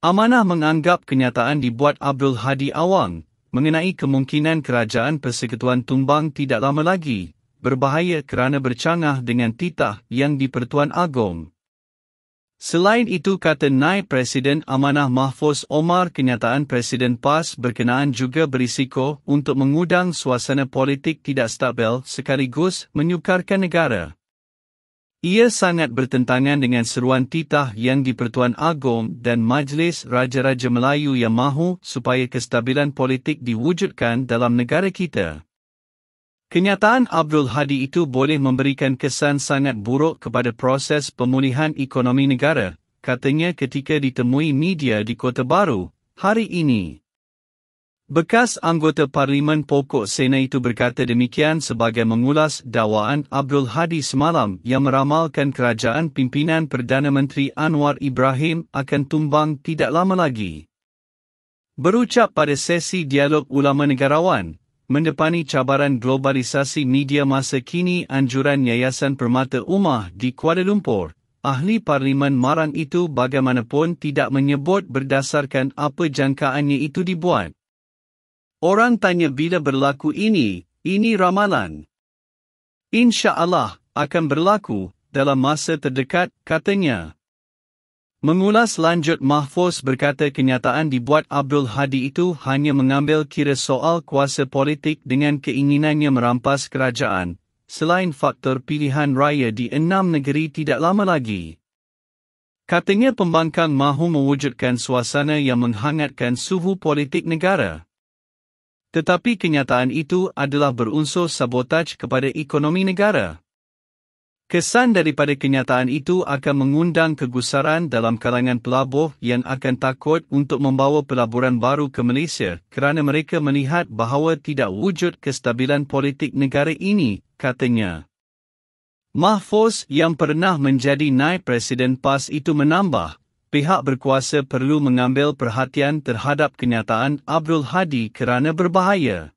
Amanah menganggap kenyataan dibuat Abdul Hadi Awang mengenai kemungkinan kerajaan persekutuan tumbang tidak lama lagi berbahaya kerana bercanggah dengan titah yang di-Pertuan Agong. Selain itu kata Naib Presiden Amanah Mahfuz Omar kenyataan Presiden PAS berkenaan juga berisiko untuk mengudang suasana politik tidak stabil sekaligus menyukarkan negara. Ia sangat bertentangan dengan seruan titah yang di-Pertuan dan Majlis Raja-Raja Melayu yang mahu supaya kestabilan politik diwujudkan dalam negara kita. Kenyataan Abdul Hadi itu boleh memberikan kesan sangat buruk kepada proses pemulihan ekonomi negara, katanya ketika ditemui media di Kota Baru hari ini. Bekas anggota Parlimen Pokok Sena itu berkata demikian sebagai mengulas dakwaan Abdul Hadi semalam yang meramalkan kerajaan pimpinan Perdana Menteri Anwar Ibrahim akan tumbang tidak lama lagi. Berucap pada sesi dialog ulama negarawan, mendepani cabaran globalisasi media masa kini anjuran Yayasan Permata Umah di Kuala Lumpur, Ahli Parlimen Marang itu bagaimanapun tidak menyebut berdasarkan apa jangkaannya itu dibuat. Orang tanya bila berlaku ini, ini ramalan. Insya Allah, akan berlaku, dalam masa terdekat, katanya. Mengulas lanjut Mahfuz berkata kenyataan dibuat Abdul Hadi itu hanya mengambil kira soal kuasa politik dengan keinginannya merampas kerajaan, selain faktor pilihan raya di enam negeri tidak lama lagi. Katanya pembangkang mahu mewujudkan suasana yang menghangatkan suhu politik negara tetapi kenyataan itu adalah berunsur sabotaj kepada ekonomi negara. Kesan daripada kenyataan itu akan mengundang kegusaran dalam kalangan pelabuh yang akan takut untuk membawa pelaburan baru ke Malaysia kerana mereka melihat bahawa tidak wujud kestabilan politik negara ini, katanya. Mahfuz yang pernah menjadi naib presiden PAS itu menambah, pihak berkuasa perlu mengambil perhatian terhadap kenyataan Abdul Hadi kerana berbahaya.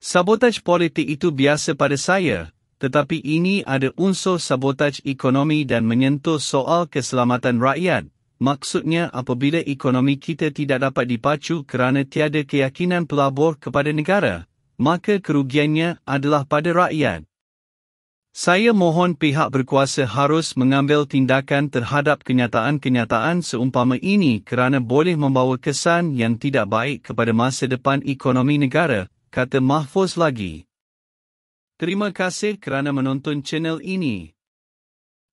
Sabotaj politik itu biasa pada saya, tetapi ini ada unsur sabotaj ekonomi dan menyentuh soal keselamatan rakyat. Maksudnya apabila ekonomi kita tidak dapat dipacu kerana tiada keyakinan pelabur kepada negara, maka kerugiannya adalah pada rakyat. Saya mohon pihak berkuasa harus mengambil tindakan terhadap kenyataan-kenyataan seumpama ini kerana boleh membawa kesan yang tidak baik kepada masa depan ekonomi negara, kata Mahfuz lagi. Terima kasih kerana menonton channel ini.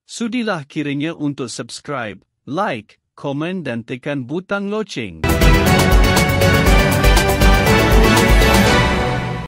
Sudilah kiranya untuk subscribe, like, komen dan tekan butang loceng.